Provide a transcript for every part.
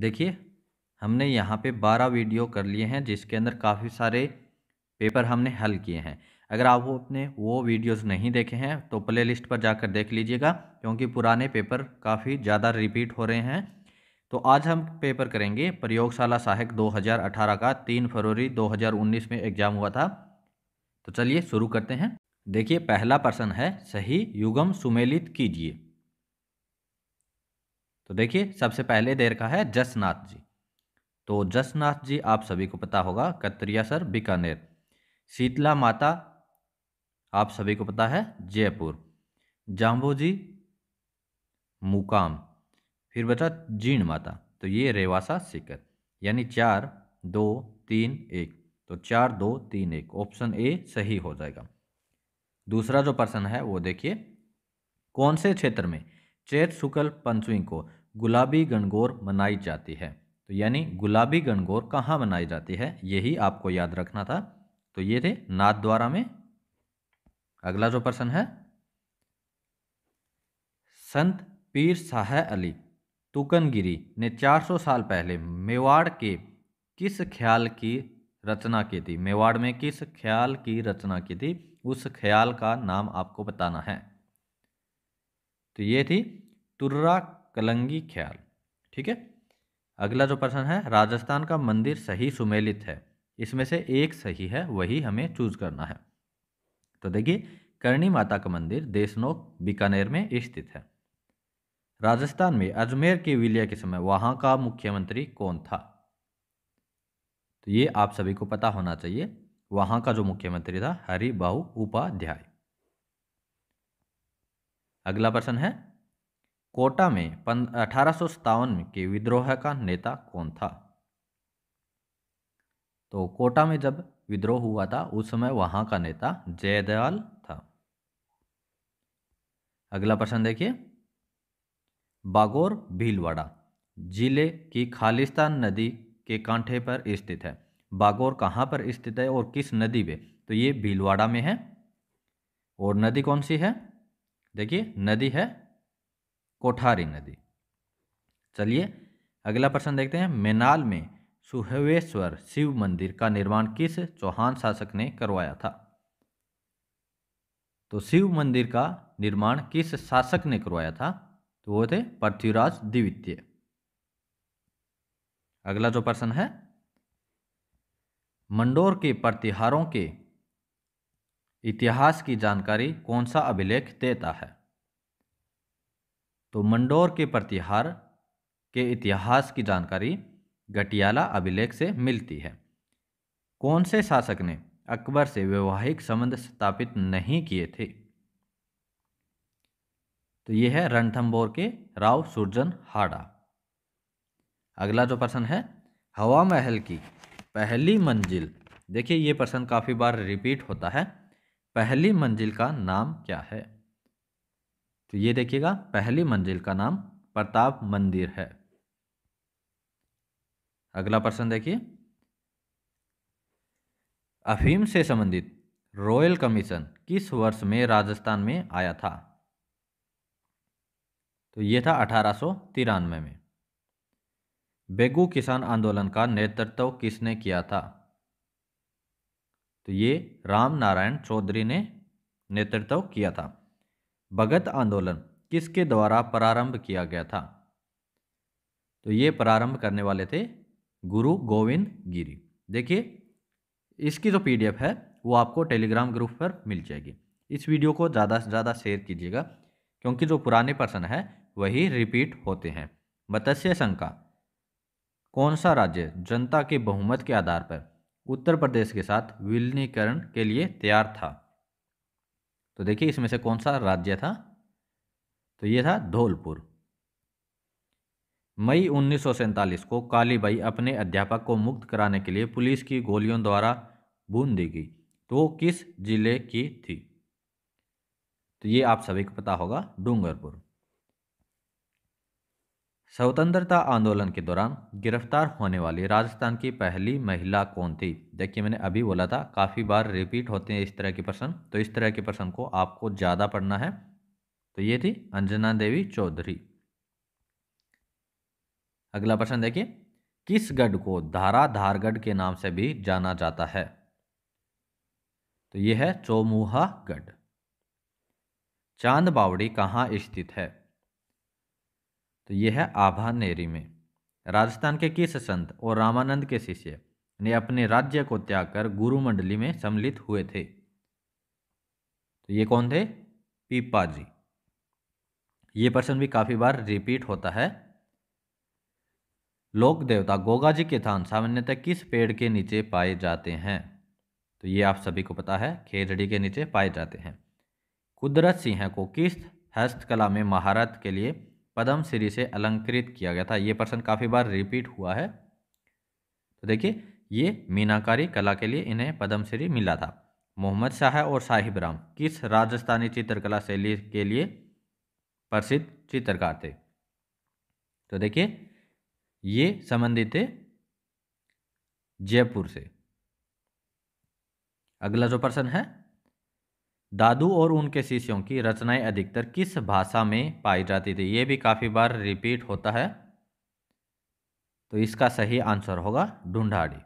देखिए हमने यहाँ पे 12 वीडियो कर लिए हैं जिसके अंदर काफ़ी सारे पेपर हमने हल किए हैं अगर आप वो अपने वो वीडियोस नहीं देखे हैं तो प्ले लिस्ट पर जाकर देख लीजिएगा क्योंकि पुराने पेपर काफ़ी ज़्यादा रिपीट हो रहे हैं तो आज हम पेपर करेंगे प्रयोगशाला सहायक 2018 का 3 फरवरी 2019 में एग्ज़ाम हुआ था तो चलिए शुरू करते हैं देखिए पहला प्रश्न है सही युगम सुमेलित कीजिए तो देखिए सबसे पहले देर का है जसनाथ जी तो जसनाथ जी आप सभी को पता होगा कतरिया सर बीकानेर शीतला माता आप सभी को पता है जयपुर जाम्बो जी मुकाम फिर बचा जीण माता तो ये रेवासा सीकर यानी चार दो तीन एक तो चार दो तीन एक ऑप्शन ए सही हो जाएगा दूसरा जो प्रश्न है वो देखिए कौन से क्षेत्र में चैत शुक्ल पंचमी को गुलाबी गणगौर मनाई जाती है तो यानी गुलाबी गणगौर कहाँ मनाई जाती है यही आपको याद रखना था तो ये थे नाथ द्वारा में अगला जो प्रश्न है संत पीर शाह अली तुकनगिरी ने 400 साल पहले मेवाड़ के किस ख्याल की रचना की थी मेवाड़ में किस ख्याल की रचना की थी उस ख्याल का नाम आपको बताना है तो ये थी तुर्रा कलंगी ख्याल ठीक है अगला जो प्रश्न है राजस्थान का मंदिर सही सुमेलित है इसमें से एक सही है वही हमें चूज करना है तो देखिए करणी माता का मंदिर देशनोक बीकानेर में स्थित है राजस्थान में अजमेर के विलय के समय वहां का मुख्यमंत्री कौन था तो ये आप सभी को पता होना चाहिए वहां का जो मुख्यमंत्री था हरिभा उपाध्याय अगला प्रश्न है कोटा में अठारह के विद्रोह का नेता कौन था तो कोटा में जब विद्रोह हुआ था उस समय वहां का नेता जयदयाल था अगला प्रश्न देखिए बागोर भीलवाड़ा जिले की खालिस्तान नदी के कांठे पर स्थित है बागोर कहां पर स्थित है और किस नदी पे तो ये भीलवाड़ा में है और नदी कौन सी है देखिए नदी है कोठारी नदी चलिए अगला प्रश्न देखते हैं मेनाल में सुहवेश्वर शिव मंदिर का निर्माण किस चौहान शासक ने करवाया था तो शिव मंदिर का निर्माण किस शासक ने करवाया था तो वो थे पृथ्वीराज द्वितीय अगला जो प्रश्न है मंडोर के प्रतिहारों के इतिहास की जानकारी कौन सा अभिलेख देता है तो मंडोर के प्रतिहार के इतिहास की जानकारी गटियाला अभिलेख से मिलती है कौन से शासक ने अकबर से वैवाहिक संबंध स्थापित नहीं किए थे तो यह है रणथम्बोर के राव सुरजन हाड़ा अगला जो प्रश्न है हवा महल की पहली मंजिल देखिए ये प्रश्न काफ़ी बार रिपीट होता है पहली मंजिल का नाम क्या है तो ये देखिएगा पहली मंजिल का नाम प्रताप मंदिर है अगला प्रश्न देखिए अफीम से संबंधित रॉयल कमीशन किस वर्ष में राजस्थान में आया था तो यह था अठारह में बेगू किसान आंदोलन का नेतृत्व किसने किया था तो ये राम नारायण चौधरी ने नेतृत्व किया था भगत आंदोलन किसके द्वारा प्रारंभ किया गया था तो ये प्रारंभ करने वाले थे गुरु गोविंद गिरी देखिए इसकी जो पीडीएफ है वो आपको टेलीग्राम ग्रुप पर मिल जाएगी इस वीडियो को ज़्यादा से ज़्यादा शेयर कीजिएगा क्योंकि जो पुराने प्रश्न है वही रिपीट होते हैं मत्स्य संघ का कौन सा राज्य जनता के बहुमत के आधार पर उत्तर प्रदेश के साथ विलीनीकरण के लिए तैयार था तो देखिए इसमें से कौन सा राज्य था तो ये था धौलपुर मई उन्नीस को कालीबाई अपने अध्यापक को मुक्त कराने के लिए पुलिस की गोलियों द्वारा बूंद दी गई तो किस जिले की थी तो ये आप सभी को पता होगा डूंगरपुर स्वतंत्रता आंदोलन के दौरान गिरफ्तार होने वाली राजस्थान की पहली महिला कौन थी देखिए मैंने अभी बोला था काफ़ी बार रिपीट होते हैं इस तरह के प्रश्न तो इस तरह के प्रश्न को आपको ज़्यादा पढ़ना है तो ये थी अंजना देवी चौधरी अगला प्रश्न देखिए किस गढ़ को धारा धारगढ़ के नाम से भी जाना जाता है तो यह है चौमुहा गढ़ चांद बावड़ी कहाँ स्थित है तो ये है आभा नेरी में राजस्थान के किस संत और रामानंद के शिष्य ने अपने राज्य को त्याग कर गुरुमंडली में सम्मिलित हुए थे तो ये कौन थे पीपा जी ये प्रश्न भी काफ़ी बार रिपीट होता है लोक देवता गोगा जी के थान सामान्यतः किस पेड़ के नीचे पाए जाते हैं तो ये आप सभी को पता है खेजड़ी के नीचे पाए जाते हैं कुदरत सिंह को किस हस्तकला में महारत के लिए पदम श्री से अलंकृत किया गया था ये प्रश्न काफ़ी बार रिपीट हुआ है तो देखिए ये मीनाकारी कला के लिए इन्हें पद्मश्री मिला था मोहम्मद शाह और साहिब राम किस राजस्थानी चित्रकला शैली के लिए प्रसिद्ध चित्रकार थे तो देखिए ये संबंधित थे जयपुर से अगला जो प्रश्न है दादू और उनके शिष्यों की रचनाएं अधिकतर किस भाषा में पाई जाती थी ये भी काफ़ी बार रिपीट होता है तो इसका सही आंसर होगा ढूंढाड़ी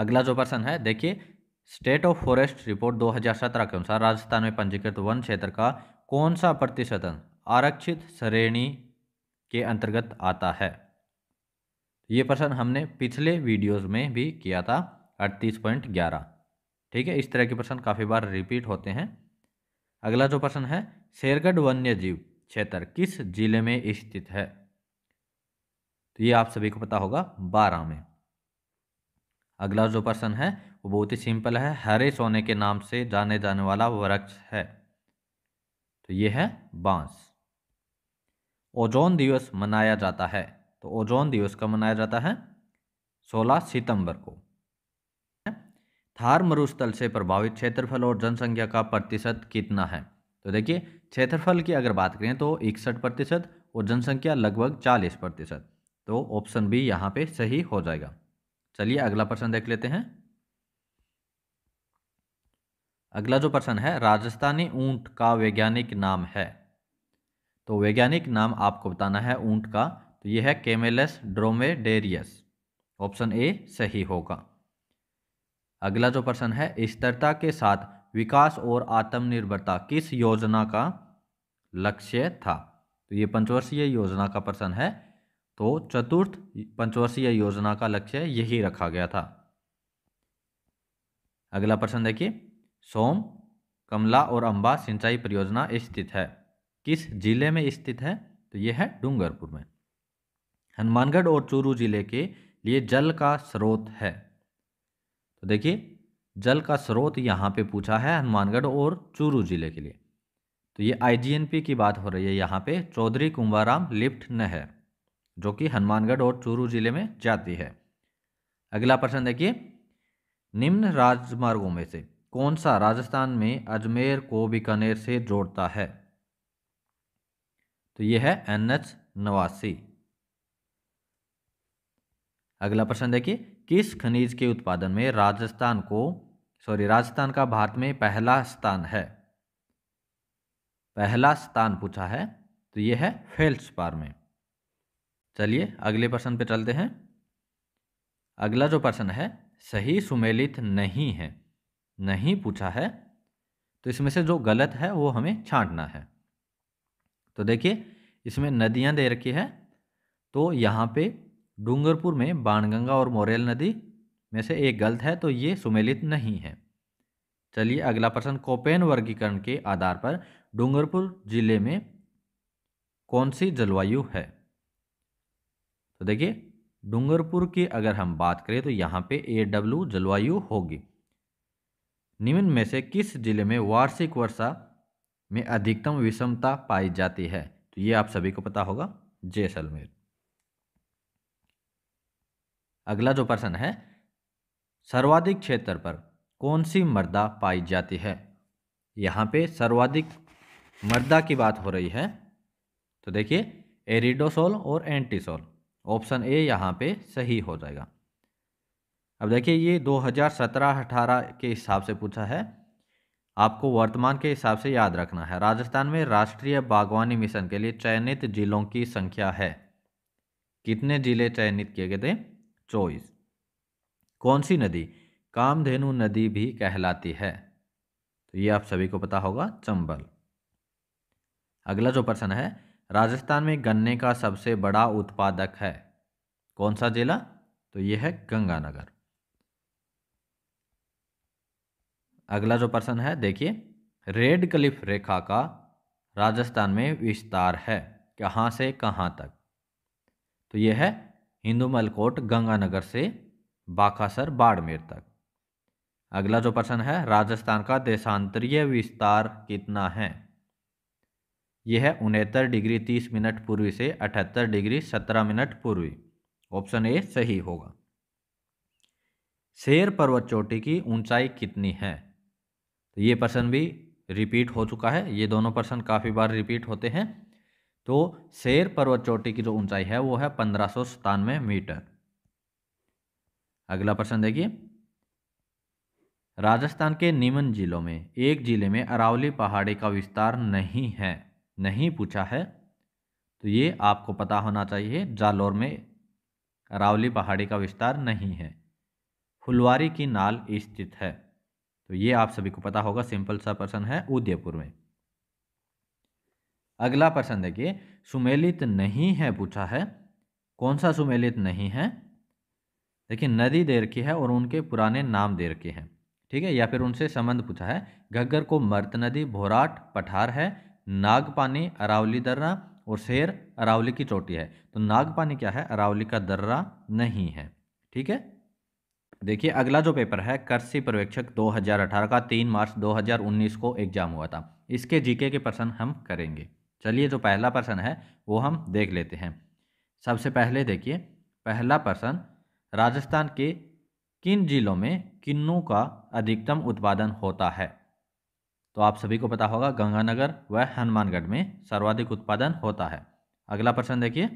अगला जो प्रश्न है देखिए स्टेट ऑफ फॉरेस्ट रिपोर्ट 2017 के अनुसार राजस्थान में पंजीकृत वन क्षेत्र का कौन सा प्रतिशत आरक्षित श्रेणी के अंतर्गत आता है ये प्रश्न हमने पिछले वीडियोस में भी किया था अड़तीस पॉइंट ग्यारह ठीक है इस तरह के प्रश्न काफ़ी बार रिपीट होते हैं अगला जो प्रश्न है शेरगढ़ वन्य जीव क्षेत्र किस जिले में स्थित है तो ये आप सभी को पता होगा बारह में अगला जो प्रश्न है वो बहुत ही सिंपल है हरे सोने के नाम से जाने जाने वाला वृक्ष है तो ये है बांस ओजोन दिवस मनाया जाता है तो ओजोन दिवस कब मनाया जाता है 16 सितंबर को थार मरुस्थल से प्रभावित क्षेत्रफल और जनसंख्या का प्रतिशत कितना है तो देखिए क्षेत्रफल की अगर बात करें तो इकसठ प्रतिशत और जनसंख्या लगभग चालीस प्रतिशत तो ऑप्शन बी यहाँ पे सही हो जाएगा चलिए अगला प्रश्न देख लेते हैं अगला जो प्रश्न है राजस्थानी ऊंट का वैज्ञानिक नाम है तो वैज्ञानिक नाम आपको बताना है ऊंट का तो यह है केमेलस ड्रोमेडेरियस ऑप्शन ए सही होगा अगला जो प्रश्न है स्थिरता के साथ विकास और आत्मनिर्भरता किस योजना का लक्ष्य था तो ये पंचवर्षीय योजना का प्रश्न है तो चतुर्थ पंचवर्षीय योजना का लक्ष्य यही रखा गया था अगला प्रश्न देखिए सोम कमला और अंबा सिंचाई परियोजना स्थित है किस जिले में स्थित है तो यह है डूंगरपुर में हनुमानगढ़ और चूरू जिले के लिए जल का स्रोत है तो देखिए जल का स्रोत यहाँ पे पूछा है हनुमानगढ़ और चूरू जिले के लिए तो ये आईजीएनपी की बात हो रही है यहाँ पे चौधरी कुंभाराम लिफ्ट नहर जो कि हनुमानगढ़ और चूरू जिले में जाती है अगला प्रश्न देखिए निम्न राजमार्गों में से कौन सा राजस्थान में अजमेर को बीकानेर से जोड़ता है तो ये है एन एच नवासी अगला प्रश्न देखिए किस खनिज के उत्पादन में राजस्थान को सॉरी राजस्थान का भारत में पहला स्थान है पहला स्थान पूछा है तो यह है पार में चलिए अगले प्रश्न पे चलते हैं अगला जो प्रश्न है सही सुमेलित नहीं है नहीं पूछा है तो इसमें से जो गलत है वो हमें छांटना है तो देखिए इसमें नदियां दे रखी है तो यहां पे डूंगरपुर में बाणगंगा और मोरेल नदी में से एक गलत है तो ये सुमेलित नहीं है चलिए अगला प्रश्न कोपेन वर्गीकरण के आधार पर डूंगरपुर जिले में कौन सी जलवायु है तो देखिए डूंगरपुर की अगर हम बात करें तो यहाँ पे ए डब्ल्यू जलवायु होगी निम्न में से किस जिले में वार्षिक वर्षा में अधिकतम विषमता पाई जाती है तो ये आप सभी को पता होगा जैसलमेर अगला जो प्रश्न है सर्वाधिक क्षेत्र पर कौन सी मृदा पाई जाती है यहाँ पे सर्वाधिक मृदा की बात हो रही है तो देखिए एरिडोसोल और एंटीसोल ऑप्शन ए यहाँ पे सही हो जाएगा अब देखिए ये 2017-18 के हिसाब से पूछा है आपको वर्तमान के हिसाब से याद रखना है राजस्थान में राष्ट्रीय बागवानी मिशन के लिए चयनित जिलों की संख्या है कितने जिले चयनित किए गए थे चौबीस कौन सी नदी कामधेनु नदी भी कहलाती है तो ये आप सभी को पता होगा चंबल अगला जो प्रश्न है राजस्थान में गन्ने का सबसे बड़ा उत्पादक है कौन सा जिला तो ये है गंगानगर अगला जो प्रश्न है देखिए रेड क्लिफ रेखा का राजस्थान में विस्तार है कहाँ से कहाँ तक तो यह है हिंदूमल कोट गंगानगर से बाकासर बाड़मेर तक अगला जो प्रश्न है राजस्थान का देशांतरीय विस्तार कितना है यह है उनहत्तर डिग्री तीस मिनट पूर्वी से अठहत्तर डिग्री सत्रह मिनट पूर्वी ऑप्शन ए सही होगा शेर पर्वत चोटी की ऊंचाई कितनी है तो ये प्रश्न भी रिपीट हो चुका है ये दोनों प्रश्न काफ़ी बार रिपीट होते हैं तो शेर पर्वत चोटी की जो ऊंचाई है वो है पंद्रह मीटर अगला प्रश्न देखिए राजस्थान के निम्न जिलों में एक जिले में अरावली पहाड़ी का विस्तार नहीं है नहीं पूछा है तो ये आपको पता होना चाहिए जालोर में अरावली पहाड़ी का विस्तार नहीं है फुलवारी की नाल स्थित है तो ये आप सभी को पता होगा सिंपल सा प्रश्न है उदयपुर में अगला प्रश्न देखिए सुमेलित नहीं है पूछा है कौन सा सुमेलित नहीं है देखिए नदी दे रखी है और उनके पुराने नाम दे रखे हैं ठीक है या फिर उनसे संबंध पूछा है घग्गर को मर्त नदी भोराट पठार है नागपानी अरावली दर्रा और शेर अरावली की चोटी है तो नागपानी क्या है अरावली का दर्रा नहीं है ठीक है देखिए अगला जो पेपर है कृषि पर्यवेक्षक 2018 का 3 मार्च 2019 को एग्जाम हुआ था इसके जीके के प्रश्न हम करेंगे चलिए जो पहला पर्सन है वो हम देख लेते हैं सबसे पहले देखिए पहला पर्सन राजस्थान के किन जिलों में किन्नू का अधिकतम उत्पादन होता है तो आप सभी को पता होगा गंगानगर व हनुमानगढ़ में सर्वाधिक उत्पादन होता है अगला प्रश्न देखिए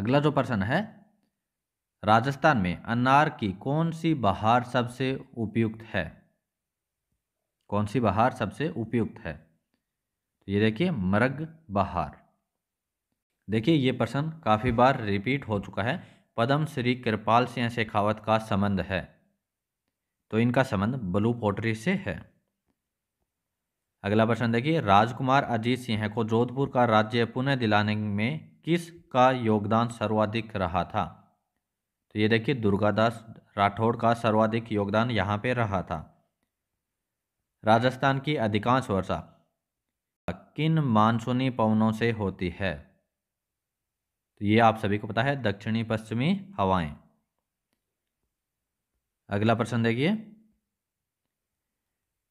अगला जो प्रश्न है राजस्थान में अनार की कौन सी बहार सबसे उपयुक्त है कौन सी बहार सबसे उपयुक्त है तो ये देखिए मरग बहार देखिए ये प्रश्न काफ़ी बार रिपीट हो चुका है पदम श्री कृपाल सिंह शेखावत का संबंध है तो इनका संबंध ब्लू पोटरी से है अगला प्रश्न देखिए राजकुमार अजीत सिंह को जोधपुर का राज्य पुनः दिलाने में किस का योगदान सर्वाधिक रहा था तो ये देखिए दुर्गादास राठौड़ का सर्वाधिक योगदान यहाँ पे रहा था राजस्थान की अधिकांश वर्षा किन मानसूनी पवनों से होती है तो ये आप सभी को पता है दक्षिणी पश्चिमी हवाएं अगला प्रश्न देखिए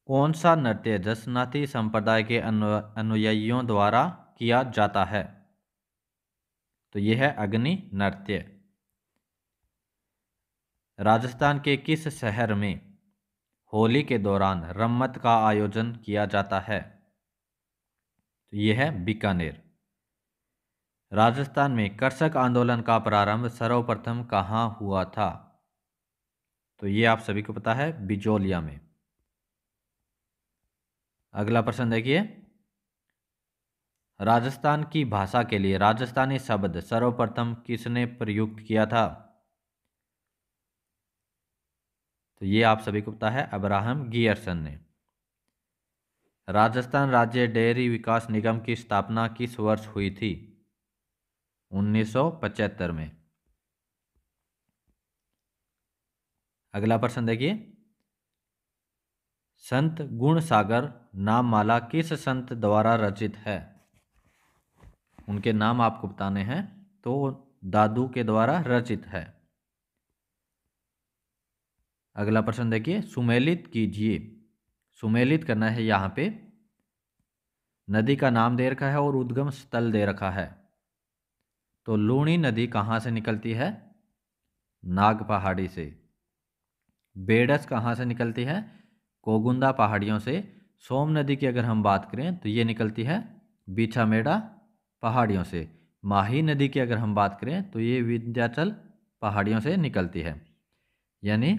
कौन सा नृत्य जसनाथी संप्रदाय के अनुयायियों द्वारा किया जाता है तो यह है अग्नि नृत्य राजस्थान के किस शहर में होली के दौरान रम्मत का आयोजन किया जाता है तो ये है बीकानेर राजस्थान में कर्षक आंदोलन का प्रारंभ सर्वप्रथम कहाँ हुआ था तो ये आप सभी को पता है बिजोलिया में अगला प्रश्न देखिए राजस्थान की भाषा के लिए राजस्थानी शब्द सर्वप्रथम किसने प्रयुक्त किया था तो ये आप सभी को पता है अब्राहम गियरसन ने राजस्थान राज्य डेयरी विकास निगम की स्थापना किस वर्ष हुई थी 1975 में अगला प्रश्न देखिए संत गुण सागर नाम माला किस संत द्वारा रचित है उनके नाम आपको बताने हैं तो दादू के द्वारा रचित है अगला प्रश्न देखिए सुमेलित कीजिए सुमेलित करना है यहाँ पे नदी का नाम दे रखा है और उद्गम स्थल दे रखा है तो लूणी नदी कहाँ से निकलती है नाग पहाड़ी से बेडस कहाँ से निकलती है कोगुंदा पहाड़ियों से सोम नदी की अगर हम बात करें तो ये निकलती है बीछामेड़ा पहाड़ियों से माही नदी की अगर हम बात करें तो ये विंध्याचल पहाड़ियों से निकलती है यानी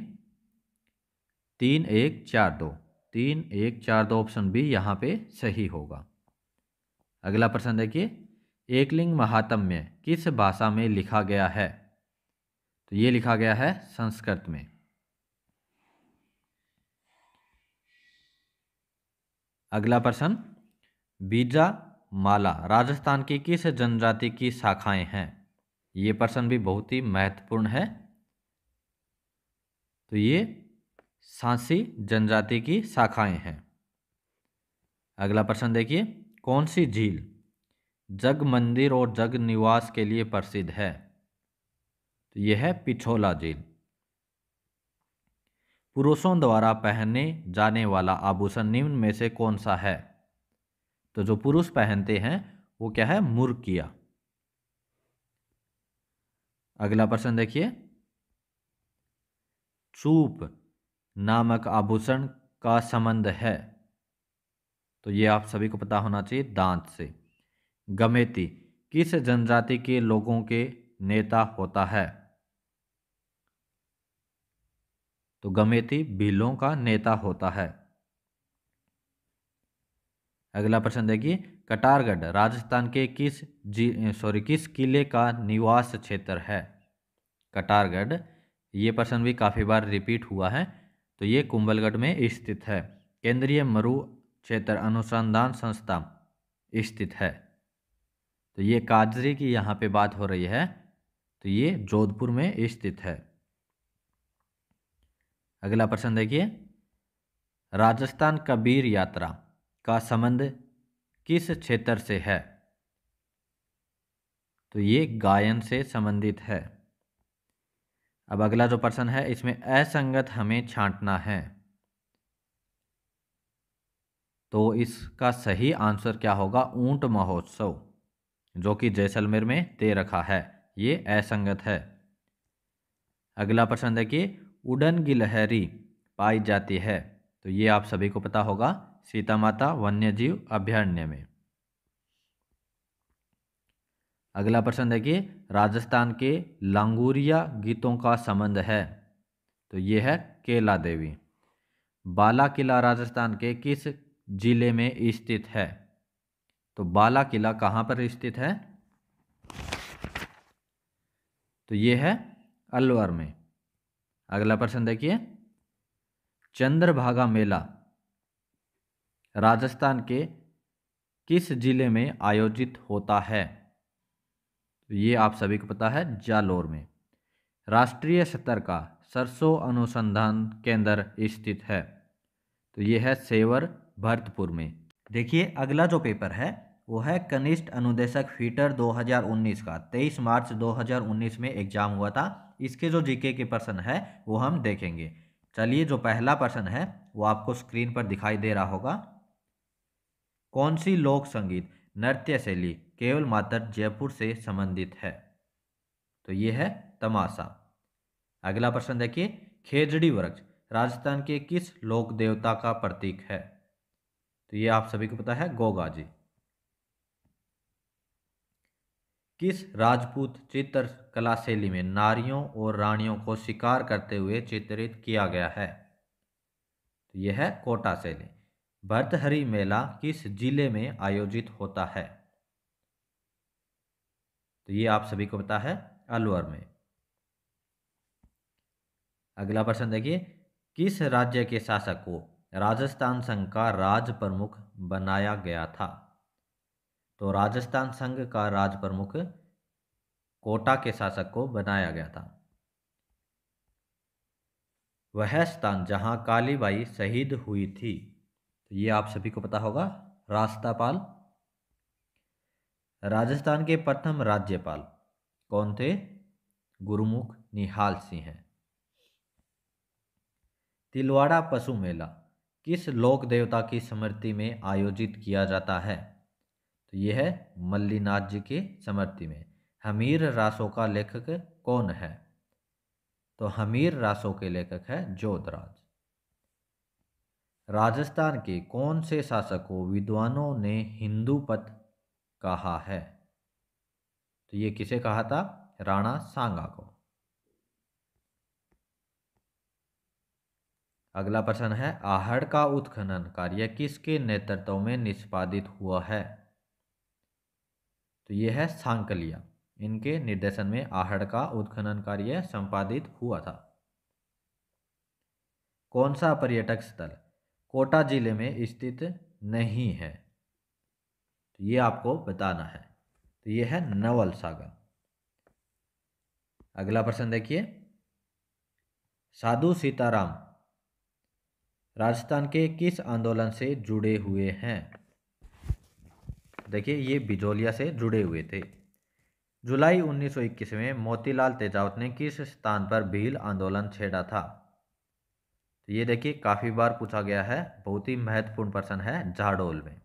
तीन एक चार दो तीन एक चार दो ऑप्शन बी यहाँ पे सही होगा अगला प्रश्न देखिए एकलिंग महात्म्य किस भाषा में लिखा गया है तो ये लिखा गया है संस्कृत में अगला प्रश्न बीजा माला राजस्थान की किस जनजाति की शाखाएं हैं ये प्रश्न भी बहुत ही महत्वपूर्ण है तो ये सांसी जनजाति की शाखाएं हैं अगला प्रश्न देखिए कौन सी झील जग मंदिर और जग निवास के लिए प्रसिद्ध है तो यह है पिछोला झील पुरुषों द्वारा पहने जाने वाला आभूषण निम्न में से कौन सा है तो जो पुरुष पहनते हैं वो क्या है मुर्किया अगला प्रश्न देखिए चूप नामक आभूषण का संबंध है तो ये आप सभी को पता होना चाहिए दांत से गमेती किस जनजाति के लोगों के नेता होता है तो गमेती बिलों का नेता होता है अगला प्रश्न देखिए कटारगढ़ राजस्थान के किस जी सॉरी किस किले का निवास क्षेत्र है कटारगढ़ ये प्रश्न भी काफ़ी बार रिपीट हुआ है तो ये कुंभलगढ़ में स्थित है केंद्रीय मरु क्षेत्र अनुसंधान संस्था स्थित है तो ये काजरी की यहाँ पे बात हो रही है तो ये जोधपुर में स्थित है अगला प्रश्न देखिए राजस्थान कबीर यात्रा का संबंध किस क्षेत्र से है तो ये गायन से संबंधित है अब अगला जो प्रश्न है इसमें असंगत हमें छांटना है तो इसका सही आंसर क्या होगा ऊंट महोत्सव जो कि जैसलमेर में दे रखा है ये असंगत है अगला प्रश्न देखिए उड़न गिलहरी पाई जाती है तो ये आप सभी को पता होगा सीता माता वन्य जीव अभ्यारण्य में अगला प्रश्न देखिए राजस्थान के लांगूरिया गीतों का संबंध है तो ये है केला देवी बाला किला राजस्थान के किस जिले में स्थित है तो बाला किला कहाँ पर स्थित है तो ये है अलवर में अगला प्रश्न देखिए चंद्रभागा मेला राजस्थान के किस जिले में आयोजित होता है तो ये आप सभी को पता है जालोर में राष्ट्रीय स्तर का सरसों अनुसंधान केंद्र स्थित है तो ये है सेवर भरतपुर में देखिए अगला जो पेपर है वो है कनिष्ठ अनुदेशक फीटर 2019 का 23 मार्च 2019 में एग्जाम हुआ था इसके जो जीके के पर्सन है वो हम देखेंगे चलिए जो पहला पर्सन है वो आपको स्क्रीन पर दिखाई दे रहा होगा कौन सी लोक संगीत नृत्य शैली केवल मात्र जयपुर से संबंधित है तो ये है तमाशा अगला प्रश्न देखिए खेजड़ी वृक्ष राजस्थान के किस लोक देवता का प्रतीक है तो ये आप सभी को पता है गोगा जी किस राजपूत चित्र कला शैली में नारियों और रानियों को शिकार करते हुए चित्रित किया गया है तो यह है कोटा शैली भरतहरी मेला किस जिले में आयोजित होता है तो ये आप सभी को पता है अलवर में अगला प्रश्न देखिए किस राज्य के शासक को राजस्थान संघ का राज प्रमुख बनाया गया था तो राजस्थान संघ का राज प्रमुख कोटा के शासक को बनाया गया था वह स्थान जहां कालीबाई शहीद हुई थी तो ये आप सभी को पता होगा रास्तापाल राजस्थान के प्रथम राज्यपाल कौन थे गुरुमुख निहाल सिंह तिलवाड़ा पशु मेला किस लोक देवता की स्मृति में आयोजित किया जाता है तो यह है मल्लीनाथ जी की स्मृति में हमीर रासो का लेखक कौन है तो हमीर रासो के लेखक है जोधराज राजस्थान के कौन से शासकों विद्वानों ने हिंदू पथ कहा है तो ये किसे कहा था राणा सांगा को अगला प्रश्न है आहड़ का उत्खनन कार्य किसके नेतृत्व में निष्पादित हुआ है तो यह है सांकलिया इनके निर्देशन में आहड़ का उत्खनन कार्य संपादित हुआ था कौन सा पर्यटक स्थल कोटा जिले में स्थित नहीं है तो ये आपको बताना है तो ये है नवल सागर अगला प्रश्न देखिए साधु सीताराम राजस्थान के किस आंदोलन से जुड़े हुए हैं देखिए ये बिजोलिया से जुड़े हुए थे जुलाई 1921 में मोतीलाल तेजावत ने किस स्थान पर भील आंदोलन छेड़ा था तो ये देखिए काफ़ी बार पूछा गया है बहुत ही महत्वपूर्ण प्रश्न है झाडोल में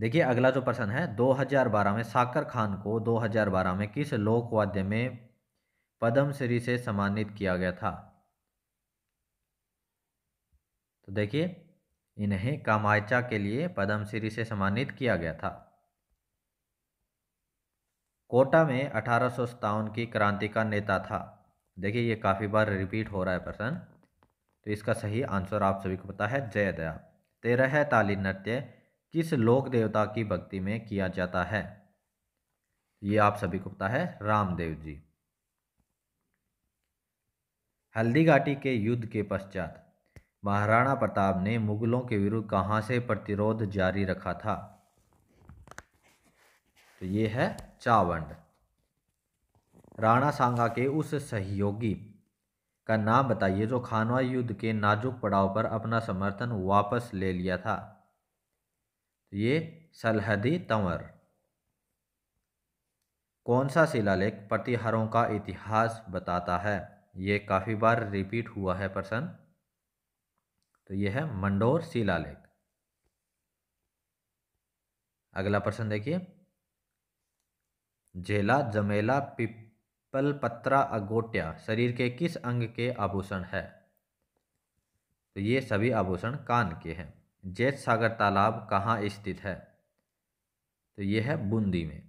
देखिए अगला जो प्रश्न है 2012 में साकर खान को 2012 में किस लोकवाद्य में पद्म श्री से सम्मानित किया गया था तो देखिए इन्हें कामायचा के लिए पद्म श्री से सम्मानित किया गया था कोटा में अठारह की क्रांति का नेता था देखिए ये काफ़ी बार रिपीट हो रहा है प्रश्न तो इसका सही आंसर आप सभी को पता है जय दया तेरह ताली नृत्य किस लोक देवता की भक्ति में किया जाता है ये आप सभी को पता है रामदेव जी हल्दी घाटी के युद्ध के पश्चात महाराणा प्रताप ने मुगलों के विरुद्ध कहाँ से प्रतिरोध जारी रखा था तो ये है चावंड राणा सांगा के उस सहयोगी का नाम बताइए जो खानवा युद्ध के नाजुक पड़ाव पर अपना समर्थन वापस ले लिया था ये सलहदी तंवर कौन सा शिलालेख प्रतिहारों का इतिहास बताता है ये काफ़ी बार रिपीट हुआ है प्रश्न तो ये है मंडोर शिलालेख अगला प्रश्न देखिए झेला जमेला पिपल पत्रा अगोट्या शरीर के किस अंग के आभूषण है तो ये सभी आभूषण कान के हैं जैत सागर तालाब कहाँ स्थित है तो यह है बूंदी में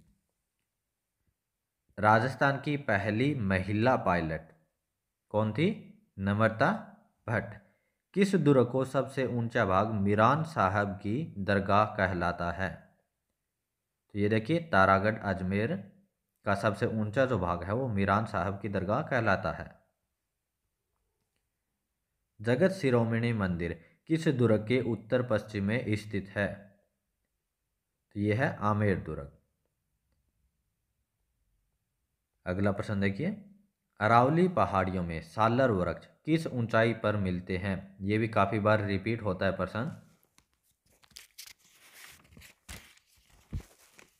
राजस्थान की पहली महिला पायलट कौन थी नम्रता भट्ट किस दुर्ग को सबसे ऊंचा भाग मीरान साहब की दरगाह कहलाता है तो ये देखिए तारागढ़ अजमेर का सबसे ऊंचा जो भाग है वो मीरान साहब की दरगाह कहलाता है जगत शिरोमणि मंदिर किस दुर्ग के उत्तर पश्चिम में स्थित है तो यह है आमेर दुर्ग अगला प्रश्न देखिए अरावली पहाड़ियों में सालर वृक्ष किस ऊंचाई पर मिलते हैं ये भी काफ़ी बार रिपीट होता है प्रश्न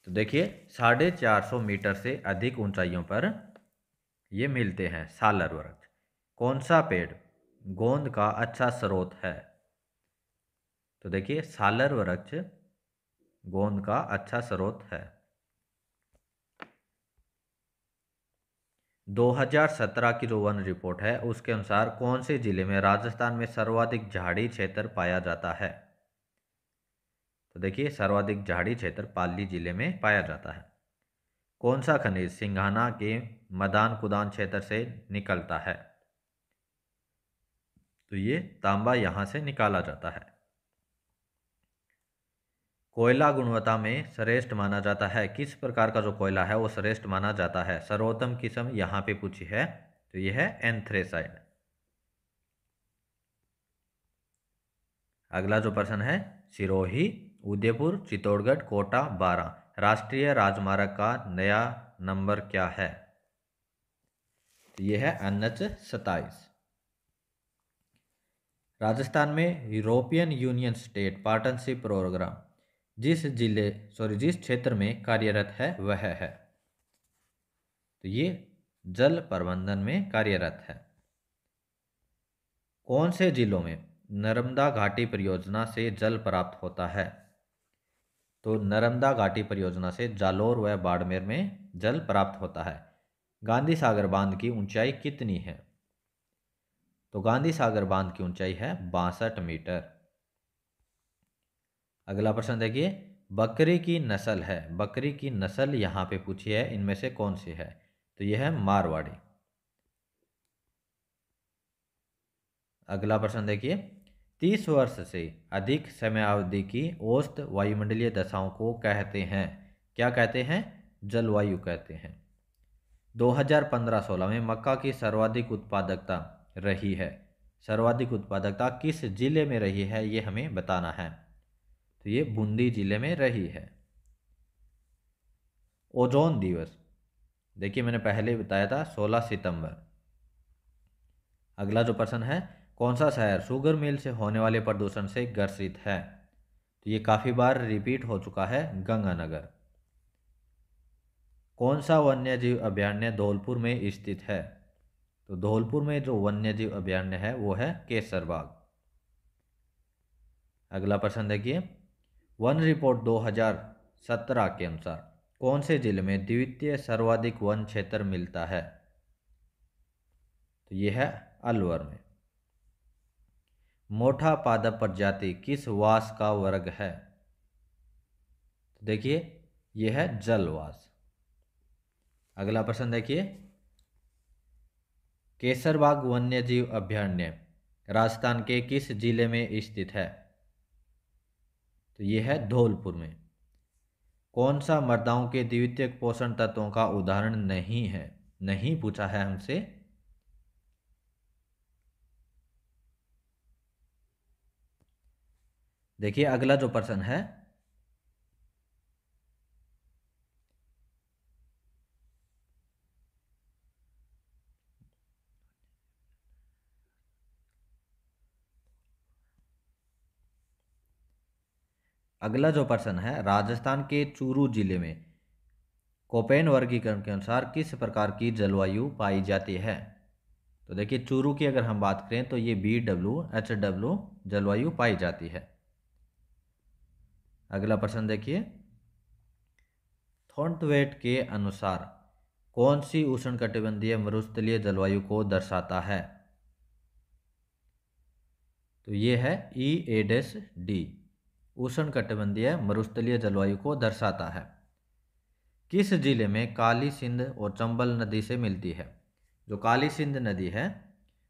तो देखिए साढ़े चार सौ मीटर से अधिक ऊंचाइयों पर ये मिलते हैं सालर वृक्ष कौन सा पेड़ गोंद का अच्छा स्रोत है तो देखिए सालर वृक्ष गोंद का अच्छा स्रोत है 2017 की जो वन रिपोर्ट है उसके अनुसार कौन से जिले में राजस्थान में सर्वाधिक झाड़ी क्षेत्र पाया जाता है तो देखिए सर्वाधिक झाड़ी क्षेत्र पाली जिले में पाया जाता है कौन सा खनिज सिंघाना के मदान कुदान क्षेत्र से निकलता है तो ये तांबा यहाँ से निकाला जाता है कोयला गुणवत्ता में श्रेष्ठ माना जाता है किस प्रकार का जो कोयला है वो श्रेष्ठ माना जाता है सर्वोत्तम किस्म यहाँ पे पूछी है तो ये है एंथ्रेसाइड अगला जो प्रश्न है सिरोही उदयपुर चित्तौड़गढ़ कोटा बारह राष्ट्रीय राजमार्ग का नया नंबर क्या है तो यह है एन एच सताइस राजस्थान में European Union state partnership programme जिस जिले सॉरी जिस क्षेत्र में कार्यरत है वह है तो ये जल प्रबंधन में कार्यरत है कौन से जिलों में नर्मदा घाटी परियोजना से जल प्राप्त होता है तो नर्मदा घाटी परियोजना से जालोर व बाड़मेर में जल प्राप्त होता है गांधी सागर बांध की ऊंचाई कितनी है तो गांधी सागर बांध की ऊंचाई है बासठ मीटर अगला प्रश्न देखिए बकरी की नस्ल है बकरी की नस्ल यहाँ पे पूछी है इनमें से कौन सी है तो यह है मारवाड़ी अगला प्रश्न देखिए तीस वर्ष से अधिक समय अवधि की औस्त वायुमंडलीय दशाओं को कहते हैं क्या कहते हैं जलवायु कहते हैं 2015-16 में मक्का की सर्वाधिक उत्पादकता रही है सर्वाधिक उत्पादकता किस जिले में रही है ये हमें बताना है तो ये बूंदी ज़िले में रही है ओजोन दिवस देखिए मैंने पहले बताया था 16 सितंबर अगला जो प्रश्न है कौन सा शहर शुगर मिल से होने वाले प्रदूषण से ग्रसित है तो ये काफ़ी बार रिपीट हो चुका है गंगानगर कौन सा वन्य जीव अभ्यारण्य धौलपुर में स्थित है तो धौलपुर में जो वन्य जीव अभ्यारण्य है वो है केसरबाग अगला प्रश्न देखिए वन रिपोर्ट 2017 के अनुसार कौन से जिले में द्वितीय सर्वाधिक वन क्षेत्र मिलता है तो यह है अलवर में मोटा पादप प्रजाति किस वास का वर्ग है तो देखिए यह है जलवास अगला प्रश्न देखिए केसरबाग वन्य जीव अभ्यारण्य राजस्थान के किस जिले में स्थित है तो ये है धौलपुर में कौन सा मर्दाओं के द्वितीयक पोषण तत्वों का उदाहरण नहीं है नहीं पूछा है हमसे देखिए अगला जो प्रश्न है अगला जो प्रश्न है राजस्थान के चूरू जिले में कोपेन वर्गीकरण के अनुसार किस प्रकार की जलवायु पाई जाती है तो देखिए चूरू की अगर हम बात करें तो ये बी डब्ल्यू एच डब्ल्यू जलवायु पाई जाती है अगला प्रश्न देखिए थोंटवेट के अनुसार कौन सी उष्ण कटिबंधीय मरुस्थलीय जलवायु को दर्शाता है तो ये है ई एडेस डी उष्ण कटिबंधीय मरुस्थलीय जलवायु को दर्शाता है किस जिले में काली सिंध और चंबल नदी से मिलती है जो काली सिंध नदी है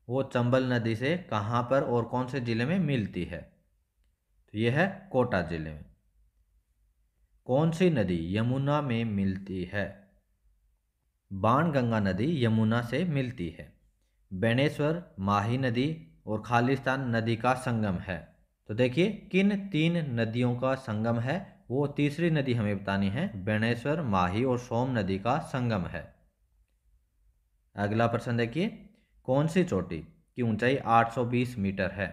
वो चंबल नदी से कहाँ पर और कौन से जिले में मिलती है तो यह है कोटा जिले में कौन सी नदी यमुना में मिलती है बाणगंगा नदी यमुना से मिलती है बेणेश्वर माही नदी और खालिस्तान नदी का संगम है तो देखिए किन तीन नदियों का संगम है वो तीसरी नदी हमें बतानी है बेणेश्वर माही और सोम नदी का संगम है अगला प्रश्न देखिए कौन सी चोटी की ऊंचाई 820 मीटर है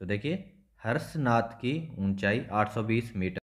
तो देखिए हर्षनाथ की ऊंचाई 820 मीटर